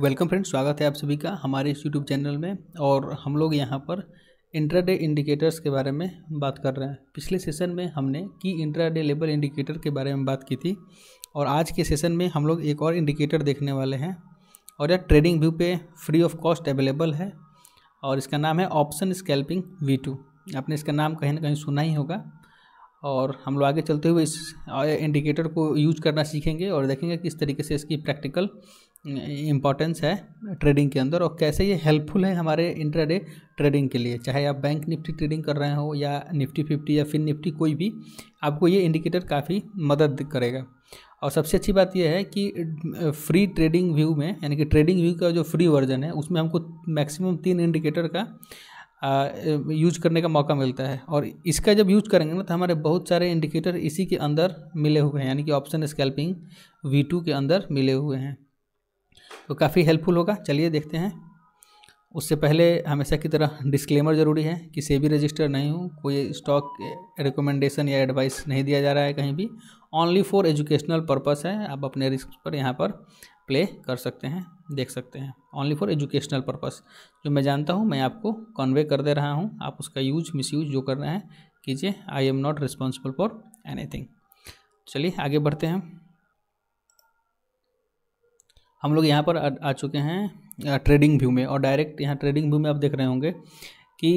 welcome friends स्वागत है आप सभी का हमारे इस यूट्यूब चैनल में और हम लोग यहाँ पर इंट्राडे इंडिकेटर्स के बारे में बात कर रहे हैं पिछले सेशन में हमने की इंट्राडे लेबल इंडिकेटर के बारे में बात की थी और आज के सेशन में हम लोग एक और इंडिकेटर देखने वाले हैं और यह ट्रेडिंग व्यू पे फ्री ऑफ कॉस्ट अवेलेबल है और इसका नाम है ऑप्शन स्कैल्पिंग वी आपने इसका नाम कहीं ना कहीं सुना ही होगा और हम लोग आगे चलते हुए इस इंडिकेटर को यूज करना सीखेंगे और देखेंगे किस तरीके से इसकी प्रैक्टिकल इम्पॉर्टेंस है ट्रेडिंग के अंदर और कैसे ये हेल्पफुल है हमारे इंट्राडे ट्रेडिंग के लिए चाहे आप बैंक निफ्टी ट्रेडिंग कर रहे हो या निफ्टी फिफ्टी या फिर निफ्टी कोई भी आपको ये इंडिकेटर काफ़ी मदद करेगा और सबसे अच्छी बात यह है कि फ्री ट्रेडिंग व्यू में यानी कि ट्रेडिंग व्यू का जो फ्री वर्जन है उसमें हमको मैक्सिमम तीन इंडिकेटर का यूज करने का मौका मिलता है और इसका जब यूज करेंगे ना तो हमारे बहुत सारे इंडिकेटर इसी के अंदर मिले हुए हैं यानी कि ऑप्शन स्कैल्पिंग वी के अंदर मिले हुए हैं तो काफ़ी हेल्पफुल होगा चलिए देखते हैं उससे पहले हमेशा की तरह डिस्क्लेमर ज़रूरी है कि से भी रजिस्टर नहीं हूँ कोई स्टॉक रिकमेंडेशन या एडवाइस नहीं दिया जा रहा है कहीं भी ओनली फॉर एजुकेशनल पर्पस है आप अपने रिस्क पर यहाँ पर प्ले कर सकते हैं देख सकते हैं ओनली फॉर एजुकेशनल पर्पस जो मैं जानता हूँ मैं आपको कन्वे कर दे रहा हूँ आप उसका यूज मिस जो कर रहे हैं कीजिए I am not responsible for any चलिए आगे बढ़ते हैं हम लोग यहाँ पर आ, चुके हैं ट्रेडिंग व्यू में और डायरेक्ट यहाँ ट्रेडिंग व्यू में आप देख रहे होंगे कि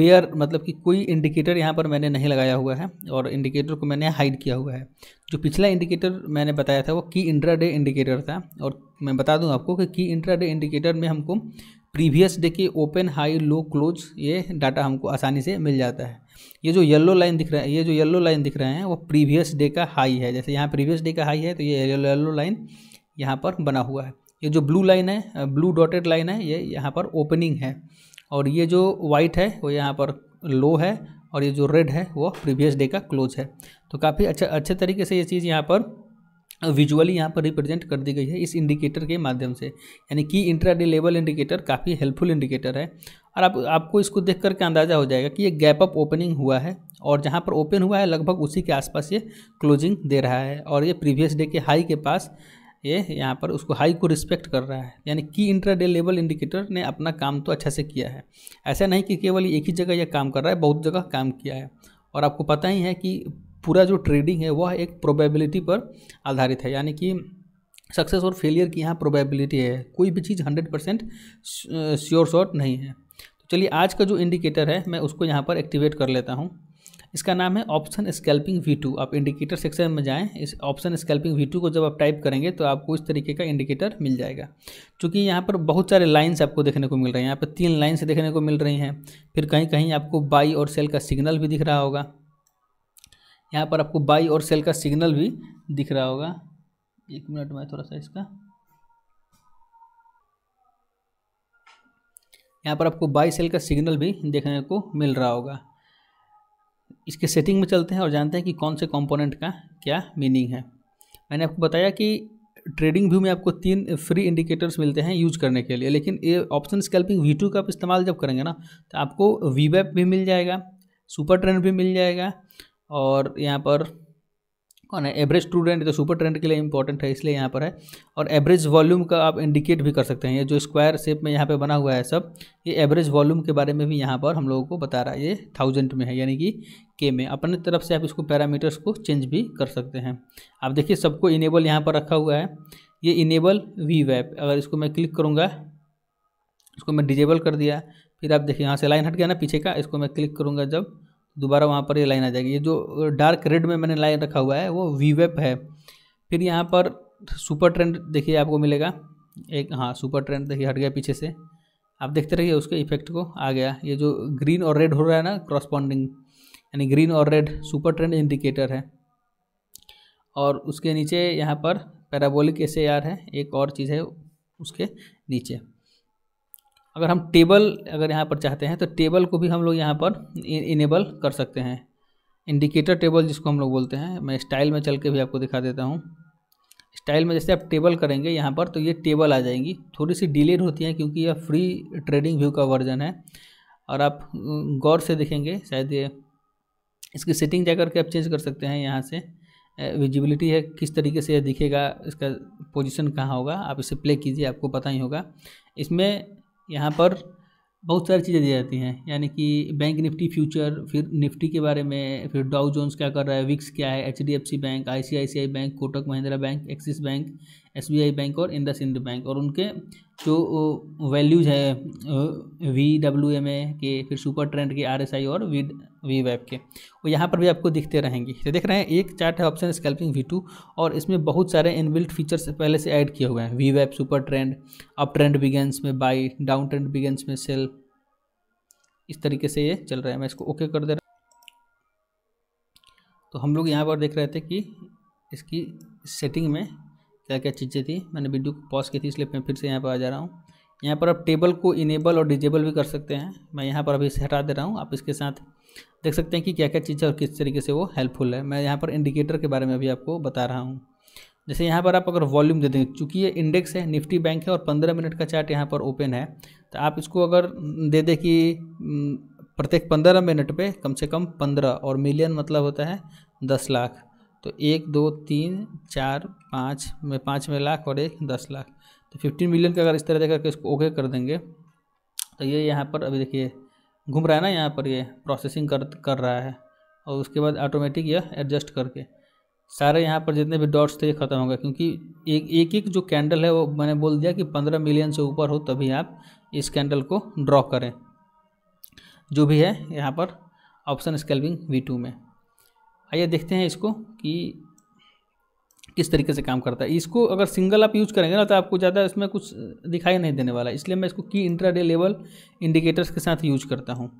बेयर मतलब कि कोई इंडिकेटर यहाँ पर मैंने नहीं लगाया हुआ है और इंडिकेटर को मैंने हाइड किया हुआ है जो पिछला इंडिकेटर मैंने बताया था वो की डे इंडिकेटर था और मैं बता दूँ आपको कि की डे इंडिकेटर में हमको प्रीवियस डे के ओपन हाई लो क्लोज ये डाटा हमको आसानी से मिल जाता है ये जो येलो लाइन दिख रहा है ये जो येलो लाइन दिख रहे हैं वो प्रीवियस डे का हाई है जैसे यहाँ प्रीवियस डे का हाई है तो ये येलो लाइन यहाँ पर बना हुआ है ये जो ब्लू लाइन है ब्लू डॉटेड लाइन है ये यहाँ पर ओपनिंग है और ये जो वाइट है वो यहाँ पर लो है और ये जो रेड है वो प्रीवियस डे का क्लोज है तो काफ़ी अच्छा अच्छे तरीके से ये चीज़ यहाँ पर विजुअली यहाँ पर रिप्रेजेंट कर दी गई है इस इंडिकेटर के माध्यम से यानी कि डे लेवल इंडिकेटर काफ़ी हेल्पफुल इंडिकेटर है और आप आपको इसको देख करके अंदाज़ा हो जाएगा कि ये गैप अप ओपनिंग हुआ है और जहाँ पर ओपन हुआ है लगभग उसी के आसपास ये क्लोजिंग दे रहा है और ये प्रीवियस डे के हाई के पास ये यहाँ पर उसको हाई को रिस्पेक्ट कर रहा है यानी की इंट्राडे लेवल इंडिकेटर ने अपना काम तो अच्छा से किया है ऐसा नहीं कि केवल एक ही जगह यह काम कर रहा है बहुत जगह काम किया है और आपको पता ही है कि पूरा जो ट्रेडिंग है वह एक प्रोबेबिलिटी पर आधारित है यानी कि सक्सेस और फेलियर की यहाँ प्रोबेबिलिटी है कोई भी चीज़ हंड्रेड परसेंट श्योर शॉर्ट नहीं है तो चलिए आज का जो इंडिकेटर है मैं उसको यहाँ पर एक्टिवेट कर लेता हूँ इसका नाम है ऑप्शन स्केल्पिंग वी टू आप इंडिकेटर सेक्शन में जाएं इस ऑप्शन स्केल्पिंग वी टू को जब आप टाइप करेंगे तो आपको इस तरीके का इंडिकेटर मिल जाएगा क्योंकि यहाँ पर बहुत सारे लाइन्स आपको देखने को मिल रहे हैं यहाँ पर तीन लाइन्स देखने को मिल रही हैं फिर कहीं कहीं आपको बाई और सेल का सिग्नल भी दिख रहा होगा यहाँ पर आपको बाई और सेल का सिग्नल भी दिख रहा होगा एक मिनट में थोड़ा सा इसका यहाँ पर आपको बाई सेल का सिग्नल भी देखने को मिल रहा होगा इसके सेटिंग में चलते हैं और जानते हैं कि कौन से कंपोनेंट का क्या मीनिंग है मैंने आपको बताया कि ट्रेडिंग व्यू में आपको तीन फ्री इंडिकेटर्स मिलते हैं यूज करने के लिए लेकिन ये ऑप्शन स्कैल्पिंग वी का आप इस्तेमाल जब करेंगे ना तो आपको वी भी मिल जाएगा सुपर ट्रेंड भी मिल जाएगा और यहाँ पर कौन है एवरेज ट्रेंड तो सुपर ट्रेंड के लिए इंपॉर्टेंट है इसलिए यहाँ पर है और एवरेज वॉल्यूम का आप इंडिकेट भी कर सकते हैं ये जो स्क्वायर शेप में यहाँ पे बना हुआ है सब ये एवरेज वॉल्यूम के बारे में भी यहाँ पर हम लोगों को बता रहा है ये थाउजेंड में है यानी कि के में अपने तरफ से आप इसको पैरामीटर्स को चेंज भी कर सकते हैं आप देखिए सबको इनेबल यहाँ पर रखा हुआ है ये इनेबल वी वैप अगर इसको मैं क्लिक करूँगा इसको मैं डिजेबल कर दिया फिर आप देखिए यहाँ से लाइन हट गया ना पीछे का इसको मैं क्लिक करूँगा जब दोबारा वहाँ पर ये लाइन आ जाएगी ये जो डार्क रेड में मैंने लाइन रखा हुआ है वो वी वेप है फिर यहाँ पर सुपर ट्रेंड देखिए आपको मिलेगा एक हाँ सुपर ट्रेंड देखिए हट गया पीछे से आप देखते रहिए उसके इफेक्ट को आ गया ये जो ग्रीन और रेड हो रहा है ना क्रॉसपॉन्डिंग यानी ग्रीन और रेड सुपर ट्रेंड इंडिकेटर है और उसके नीचे यहाँ पर पैराबोलिक एस है एक और चीज़ है उसके नीचे अगर हम टेबल अगर यहाँ पर चाहते हैं तो टेबल को भी हम लोग यहाँ पर इनेबल कर सकते हैं इंडिकेटर टेबल जिसको हम लोग बोलते हैं मैं स्टाइल में चल के भी आपको दिखा देता हूँ स्टाइल में जैसे आप टेबल करेंगे यहाँ पर तो ये टेबल आ जाएंगी थोड़ी सी डिलेड होती है क्योंकि यह फ्री ट्रेडिंग व्यू का वर्जन है और आप गौर से देखेंगे शायद ये इसकी सेटिंग जा करके आप चेंज कर सकते हैं यहाँ से विजिबिलिटी है किस तरीके से यह दिखेगा इसका पोजीशन कहाँ होगा आप इसे प्ले कीजिए आपको पता ही होगा इसमें यहाँ पर बहुत सारी चीज़ें दी जाती हैं यानी कि बैंक निफ्टी फ्यूचर फिर निफ्टी के बारे में फिर डाउ जोन्स क्या कर रहा है विक्स क्या है H D F C bank I C I C I bank Kotak Mahindra bank Axis bank Yes bank और इंदस इंद बैंक और उनके जो वैल्यूज़ है वी डब्ल्यू एम ए के फिर सुपर ट्रेंड के आर एस आई और वी वी वैप के वो यहाँ पर भी आपको दिखते रहेंगे तो देख रहे हैं एक चार्ट है ऑप्शन स्कैल्पिंग वी टू और इसमें बहुत सारे इनबिल्ट फीचर्स पहले से ऐड किए हुए हैं वी वैप super trend up trend begins में बाई डाउन ट्रेंड बिगेंस में सेल इस तरीके से ये चल रहा है मैं इसको ओके कर दे रहा तो हम लोग यहाँ पर देख रहे थे कि इसकी सेटिंग में क्या क्या चीज़ें थी मैंने वीडियो को पॉज की थी इसलिए मैं फिर से यहाँ पर आ जा रहा हूँ यहाँ पर आप टेबल को इनेबल और डिजेबल भी कर सकते हैं मैं यहाँ पर अभी इसे हटा दे रहा हूँ आप इसके साथ देख सकते हैं कि क्या क्या चीज़ है और किस तरीके से वो हेल्पफुल है मैं यहाँ पर इंडिकेटर के बारे में भी आपको बता रहा हूँ जैसे यहाँ पर आप अगर वॉल्यूम दे देंगे चूँकि ये इंडेक्स है निफ्टी बैंक है और पंद्रह मिनट का चार्ट यहाँ पर ओपन है तो आप इसको अगर दे दें कि हम्म, प्रत्येक पंद्रह मिनट पर कम से कम पंद्रह और मिलियन मतलब होता है दस लाख तो एक दो तीन चार पाँच में पाँच में लाख और एक दस लाख तो फिफ्टीन मिलियन का अगर इस तरह देकर के इसको ओके कर देंगे तो ये यहाँ पर अभी देखिए घूम रहा है ना यहाँ पर ये प्रोसेसिंग कर कर रहा है और उसके बाद ऑटोमेटिक यह एडजस्ट करके सारे यहाँ पर जितने भी डॉट्स थे ये ख़त्म हो गए क्योंकि एक एक एक जो कैंडल है वो मैंने बोल दिया कि पंद्रह मिलियन से ऊपर हो तभी आप इस कैंडल को ड्रॉ करें जो भी है यहाँ पर ऑप्शन स्केल्विंग वी टू में आइए देखते हैं इसको कि किस तरीके से काम करता है इसको अगर सिंगल आप यूज करेंगे ना तो आपको ज़्यादा इसमें कुछ दिखाई नहीं देने वाला इसलिए मैं इसको की इंट्राडे लेवल इंडिकेटर्स के साथ यूज करता हूँ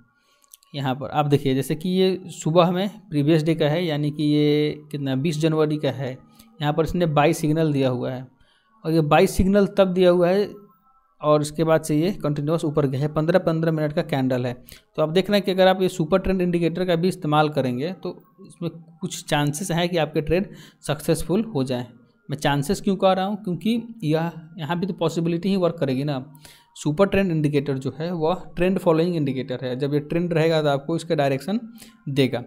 यहाँ पर आप देखिए जैसे कि ये सुबह में प्रीवियस डे का है यानी कि ये कितना बीस जनवरी का है यहाँ पर इसने बाई सिग्नल दिया हुआ है और ये बाई सिग्नल तब दिया हुआ है और इसके बाद से ये कंटिन्यूस ऊपर गए हैं पंद्रह पंद्रह मिनट का कैंडल है तो आप देख रहे हैं कि अगर आप ये सुपर ट्रेंड इंडिकेटर का भी इस्तेमाल करेंगे तो इसमें कुछ चांसेस हैं कि आपके ट्रेड सक्सेसफुल हो जाए मैं चांसेस क्यों कह रहा हूँ क्योंकि यह यहाँ भी तो पॉसिबिलिटी ही वर्क करेगी ना सुपर ट्रेंड इंडिकेटर जो है वह ट्रेंड फॉलोइंग इंडिकेटर है जब ये ट्रेंड रहेगा तो आपको इसका डायरेक्शन देगा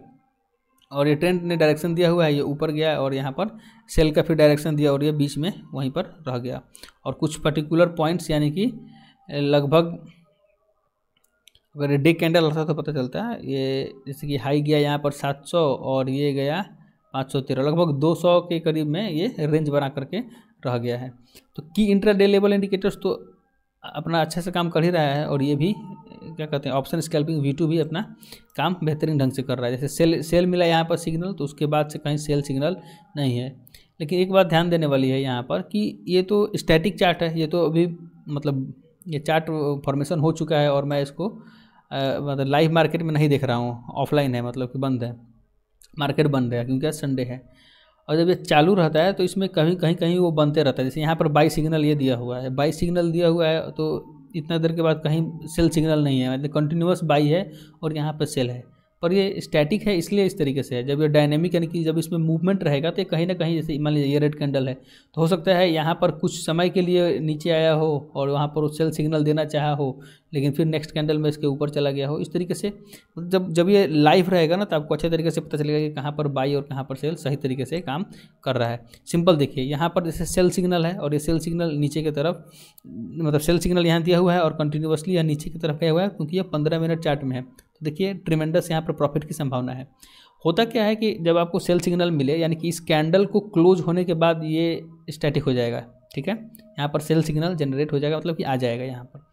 और ये ट्रेंड ने डायरेक्शन दिया हुआ है ये ऊपर गया और यहाँ पर सेल का फिर डायरेक्शन दिया और ये बीच में वहीं पर रह गया और कुछ पर्टिकुलर पॉइंट्स यानी कि लगभग अगर डे कैंडल होता तो पता चलता है ये जैसे कि हाई गया यहाँ पर 700 और ये गया 513 लगभग 200 के करीब में ये रेंज बना करके रह गया है तो की इंटर डे लेवल इंडिकेटर्स तो अपना अच्छे से काम कर ही रहा है और ये भी क्या कहते हैं ऑप्शन स्कैल्पिंग वी भी अपना काम बेहतरीन ढंग से कर रहा है जैसे सेल सेल मिला यहाँ पर सिग्नल तो उसके बाद से कहीं सेल सिग्नल नहीं है लेकिन एक बात ध्यान देने वाली है यहाँ पर कि ये तो स्टैटिक चार्ट है ये तो अभी मतलब ये चार्ट फॉर्मेशन हो चुका है और मैं इसको मतलब लाइव मार्केट में नहीं देख रहा हूँ ऑफलाइन है मतलब कि बंद है मार्केट बंद है क्योंकि आज संडे है और जब ये चालू रहता है तो इसमें कहीं कहीं कहीं वो बनते रहता है जैसे यहाँ पर बाई सिग्नल ये दिया हुआ है बाई सिग्नल दिया हुआ है तो इतना देर के बाद कहीं सेल सिग्नल नहीं है मतलब कंटिन्यूस बाई है और यहाँ पर सेल है पर ये स्टैटिक है इसलिए इस तरीके से है जब ये डायनेमिक यानी कि जब इसमें मूवमेंट रहेगा तो कहीं ना कहीं जैसे मान लीजिए ये रेड कैंडल है तो हो सकता है यहाँ पर कुछ समय के लिए नीचे आया हो और वहाँ पर सेल सिग्नल देना चाहा हो लेकिन फिर नेक्स्ट कैंडल में इसके ऊपर चला गया हो इस तरीके से जब जब ये लाइव रहेगा ना तो आपको अच्छे तरीके से पता चलेगा कि कहाँ पर बाई और कहाँ पर सेल सही तरीके से काम कर रहा है सिंपल देखिए यहाँ पर जैसे सेल सिग्नल है और ये सेल सिग्नल नीचे की तरफ मतलब सेल सिग्नल यहाँ दिया हुआ है और कंटिन्यूसली यह नीचे की तरफ गया हुआ है क्योंकि यह पंद्रह मिनट चार्ट में है देखिए ट्रिमेंडस यहाँ पर प्रॉफिट की संभावना है होता क्या है कि जब आपको सेल सिग्नल मिले यानी कि इस कैंडल को क्लोज होने के बाद ये स्टैटिक हो जाएगा ठीक है यहाँ पर सेल सिग्नल जनरेट हो जाएगा मतलब कि आ जाएगा यहाँ पर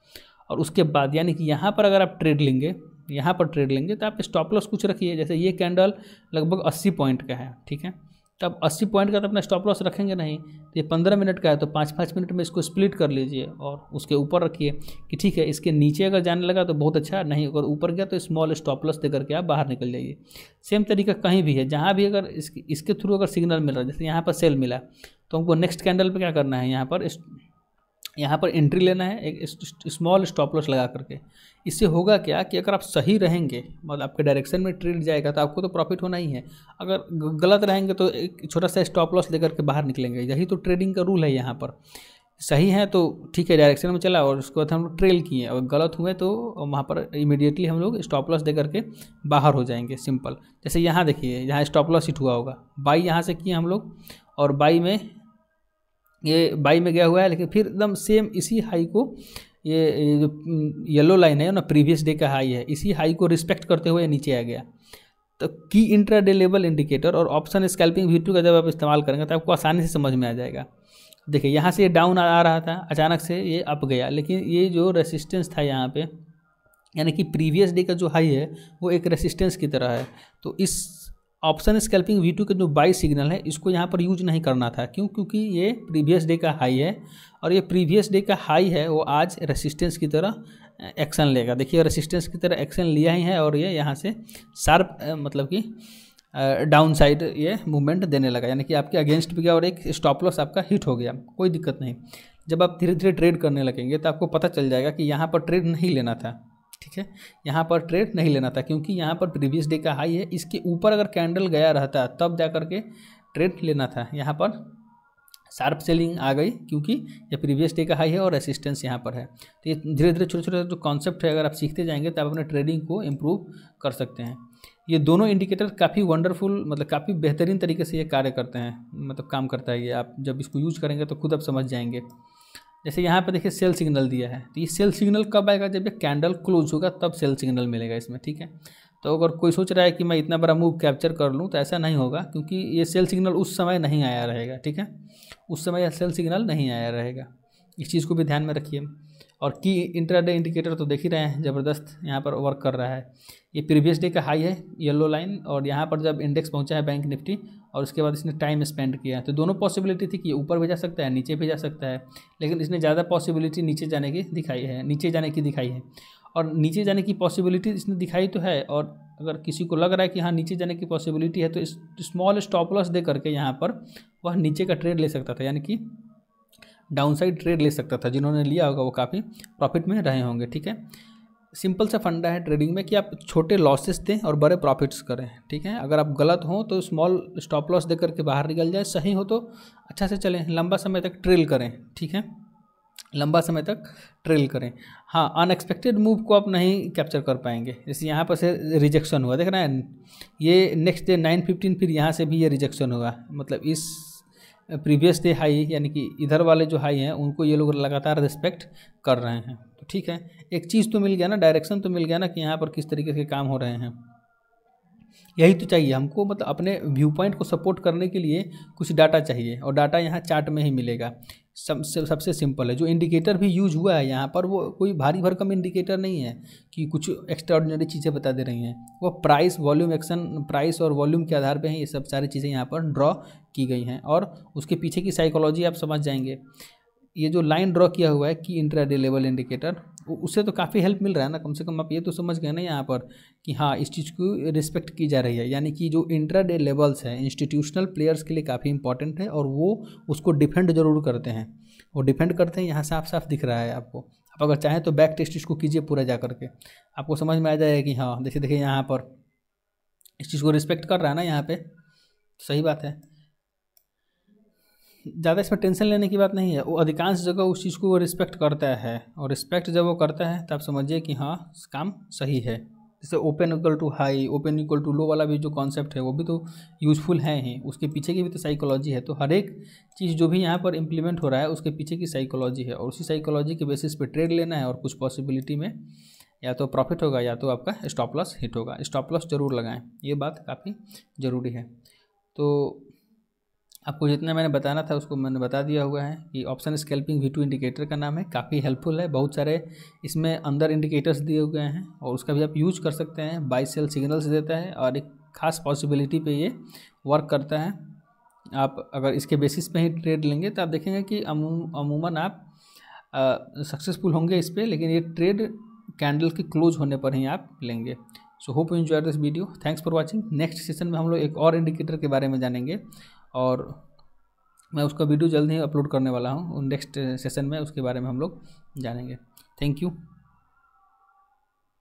और उसके बाद यानी कि यहाँ पर अगर आप ट्रेड लेंगे यहाँ पर ट्रेड लेंगे तो आप स्टॉप लॉस कुछ रखिए जैसे ये कैंडल लगभग अस्सी पॉइंट का है ठीक है तो आप अस्सी पॉइंट का तो अपना स्टॉप लॉस रखेंगे नहीं तो ये पंद्रह मिनट का है तो पाँच पाँच मिनट में इसको स्प्लिट कर लीजिए और उसके ऊपर रखिए कि ठीक है इसके नीचे अगर जाने लगा तो बहुत अच्छा नहीं अगर ऊपर गया तो स्मॉल स्टॉप लॉस दे करके आप बाहर निकल जाइए सेम तरीका कहीं भी है जहाँ भी अगर इसके इसके थ्रू अगर सिग्नल मिल रहा है जैसे यहाँ पर सेल मिला तो हमको नेक्स्ट कैंडल पर क्या करना है यहाँ पर यहाँ पर एंट्री लेना है एक स्मॉल स्टॉप लॉस लगा करके इससे होगा क्या कि अगर आप सही रहेंगे मतलब आपके डायरेक्शन में ट्रेड जाएगा तो आपको तो प्रॉफिट होना ही है अगर गलत रहेंगे तो एक छोटा सा स्टॉप लॉस लेकर के बाहर निकलेंगे यही तो ट्रेडिंग का रूल है यहाँ पर सही है तो ठीक है डायरेक्शन में चला और उसके बाद हम लोग ट्रेल किए और गलत हुए तो वहाँ पर इमीडिएटली हम लोग स्टॉप लॉस दे करके बाहर हो जाएंगे सिंपल जैसे यहाँ देखिए यहाँ स्टॉप लॉस हिट हुआ होगा बाई यहाँ से किए हम लोग और बाई में ये बाई में गया हुआ है लेकिन फिर एकदम सेम इसी हाई को ये जो येलो लाइन है ना प्रीवियस डे का हाई है इसी हाई को रिस्पेक्ट करते हुए नीचे आ गया तो की इंट्रा डे लेवल इंडिकेटर और ऑप्शन स्कैल्पिंग वी का जब आप इस्तेमाल करेंगे तो आपको आसानी से समझ में आ जाएगा देखिए यहाँ से ये डाउन आ रहा था अचानक से ये अप गया लेकिन ये जो रेसिस्टेंस था यहाँ पे यानी कि प्रीवियस डे का जो हाई है वो एक रेसिस्टेंस की तरह है तो इस ऑप्शन स्कैल्पिंग वी टू के जो बाई सिग्नल है इसको यहाँ पर यूज नहीं करना था क्यों क्योंकि ये प्रीवियस डे का हाई है और ये प्रीवियस डे का हाई है वो आज रेसिस्टेंस की तरह एक्शन लेगा देखिए रेसिस्टेंस की तरह एक्शन लिया ही है और ये यहाँ से शार्प मतलब कि डाउन साइड ये मूवमेंट देने लगा यानी कि आपके अगेंस्ट भी गया और एक स्टॉप लॉस आपका हिट हो गया कोई दिक्कत नहीं जब आप धीरे धीरे ट्रेड करने लगेंगे तो आपको पता चल जाएगा कि यहाँ पर ट्रेड नहीं लेना था ठीक है यहाँ पर ट्रेड नहीं लेना था क्योंकि यहाँ पर प्रीवियस डे का हाई है इसके ऊपर अगर कैंडल गया रहता तब जा कर के ट्रेड लेना था यहाँ पर शार्प सेलिंग आ गई क्योंकि ये प्रीवियस डे का हाई है और रेसिस्टेंस यहाँ पर है तो ये धीरे धीरे छोटे छोटे जो कॉन्सेप्ट है अगर आप सीखते जाएंगे तो आप अपने ट्रेडिंग को इम्प्रूव कर सकते हैं ये दोनों इंडिकेटर काफ़ी वंडरफुल मतलब काफ़ी बेहतरीन तरीके से ये कार्य करते हैं मतलब काम करता है ये आप जब इसको यूज करेंगे तो खुद आप समझ जाएंगे जैसे यहाँ पर देखिए सेल सिग्नल दिया है तो ये सेल सिग्नल कब आएगा जब ये कैंडल क्लोज होगा तब सेल सिग्नल मिलेगा इसमें ठीक है तो अगर कोई सोच रहा है कि मैं इतना बड़ा मूव कैप्चर कर लूँ तो ऐसा नहीं होगा क्योंकि ये सेल सिग्नल उस समय नहीं आया रहेगा ठीक है उस समय यह सेल सिग्नल नहीं आया रहेगा इस चीज़ को भी ध्यान में रखिए और की इंटरडे इंडिकेटर तो देख ही रहे हैं ज़बरदस्त यहाँ पर वर्क कर रहा है ये प्रीवियस डे का हाई है येलो लाइन और यहाँ पर जब इंडेक्स पहुँचा है बैंक निफ्टी और उसके बाद इसने टाइम स्पेंड किया तो दोनों पॉसिबिलिटी थी कि ऊपर भी जा सकता है नीचे भी जा सकता है लेकिन इसने ज़्यादा पॉसिबिलिटी नीचे जाने की दिखाई है नीचे जाने की दिखाई है और नीचे जाने की पॉसिबिलिटी इसने दिखाई तो है और अगर किसी को लग रहा है कि हाँ नीचे जाने की पॉसिबिलिटी है तो इस स्मॉल स्टॉप लॉस दे करके यहाँ पर वह नीचे का ट्रेड ले सकता था यानी कि डाउनसाइड ट्रेड ले सकता था जिन्होंने लिया होगा वो काफ़ी प्रॉफिट में रहे होंगे ठीक है सिंपल सा फंडा है ट्रेडिंग में कि आप छोटे लॉसेस दें और बड़े प्रॉफिट्स करें ठीक है अगर आप गलत हो तो स्मॉल स्टॉप लॉस दे करके बाहर निकल जाए सही हो तो अच्छा से चलें लंबा समय तक ट्रेल करें ठीक है लंबा समय तक ट्रेल करें हाँ अनएक्सपेक्टेड मूव को आप नहीं कैप्चर कर पाएंगे जैसे यहाँ पर से रिजेक्शन हुआ देख रहे हैं ये नेक्स्ट डे नाइन फिफ्टीन फिर यहाँ से भी ये रिजेक्शन हुआ मतलब इस प्रीवियस डे हाई यानी कि इधर वाले जो हाई हैं उनको ये लोग लगातार रिस्पेक्ट कर रहे हैं तो ठीक है एक चीज़ तो मिल गया ना डायरेक्शन तो मिल गया ना कि यहाँ पर किस तरीके से काम हो रहे हैं यही तो चाहिए हमको मतलब अपने व्यू पॉइंट को सपोर्ट करने के लिए कुछ डाटा चाहिए और डाटा यहाँ चार्ट में ही मिलेगा सबसे सबसे सिंपल है जो इंडिकेटर भी यूज हुआ है यहाँ पर वो कोई भारी भरकम इंडिकेटर नहीं है कि कुछ एक्स्ट्राऑर्डिनरी चीज़ें बता दे रही हैं वो प्राइस वॉल्यूम एक्शन प्राइस और वॉल्यूम के आधार पे हैं ये सब सारी चीज़ें यहाँ पर ड्रॉ की गई हैं और उसके पीछे की साइकोलॉजी आप समझ जाएंगे ये जो लाइन ड्रॉ किया हुआ है कि इंट्राडे लेवल इंडिकेटर उससे तो काफ़ी हेल्प मिल रहा है ना कम से कम आप ये तो समझ गए ना यहाँ पर कि हाँ इस चीज़ को रिस्पेक्ट की जा रही है यानी कि जो डे लेवल्स हैं इंस्टीट्यूशनल प्लेयर्स के लिए काफ़ी इंपॉर्टेंट है और वो उसको डिफेंड जरूर करते हैं वो डिफेंड करते हैं यहाँ साफ साफ दिख रहा है आपको आप अगर चाहें तो बैक टेस्ट इसको कीजिए पूरा जा करके आपको समझ में आ जाएगा कि हाँ देखिए देखिए यहाँ पर इस चीज़ को रिस्पेक्ट कर रहा है ना यहाँ पर तो सही बात है ज़्यादा इसमें टेंशन लेने की बात नहीं है वो अधिकांश जगह उस चीज़ को वो रिस्पेक्ट करता है और रिस्पेक्ट जब वो करता है तो आप समझिए कि हाँ काम सही है जैसे open equal to high open equal to low वाला भी जो कॉन्सेप्ट है वो भी तो यूज़फुल है ही उसके पीछे की भी तो साइकोलॉजी है तो हर एक चीज़ जो भी यहाँ पर इम्प्लीमेंट हो रहा है उसके पीछे की साइकोलॉजी है और उसी साइकोलॉजी के बेसिस पे ट्रेड लेना है और कुछ पॉसिबिलिटी में या तो प्रॉफिट होगा या तो आपका स्टॉप लॉस हिट होगा स्टॉप लॉस जरूर लगाएं ये बात काफ़ी ज़रूरी है तो आपको जितना मैंने बताना था उसको मैंने बता दिया हुआ है कि option scalping V two indicator का नाम है काफ़ी हेल्पफुल है बहुत सारे इसमें अंदर इंडिकेटर्स दिए हुए हैं और उसका भी आप यूज कर सकते हैं बाई सेल सिग्नल्स देता है और एक खास पॉसिबिलिटी पे ये वर्क करता है आप अगर इसके बेसिस पे ही ट्रेड लेंगे तो आप देखेंगे कि अमूमन आप सक्सेसफुल होंगे इस पर लेकिन ये ट्रेड कैंडल के क्लोज होने पर ही आप लेंगे so hope you enjoy this video thanks for watching next session में हम लोग एक और इंडिकेटर के बारे में जानेंगे और मैं उसका वीडियो जल्द ही अपलोड करने वाला हूँ नेक्स्ट सेशन में उसके बारे में हम लोग जानेंगे थैंक यू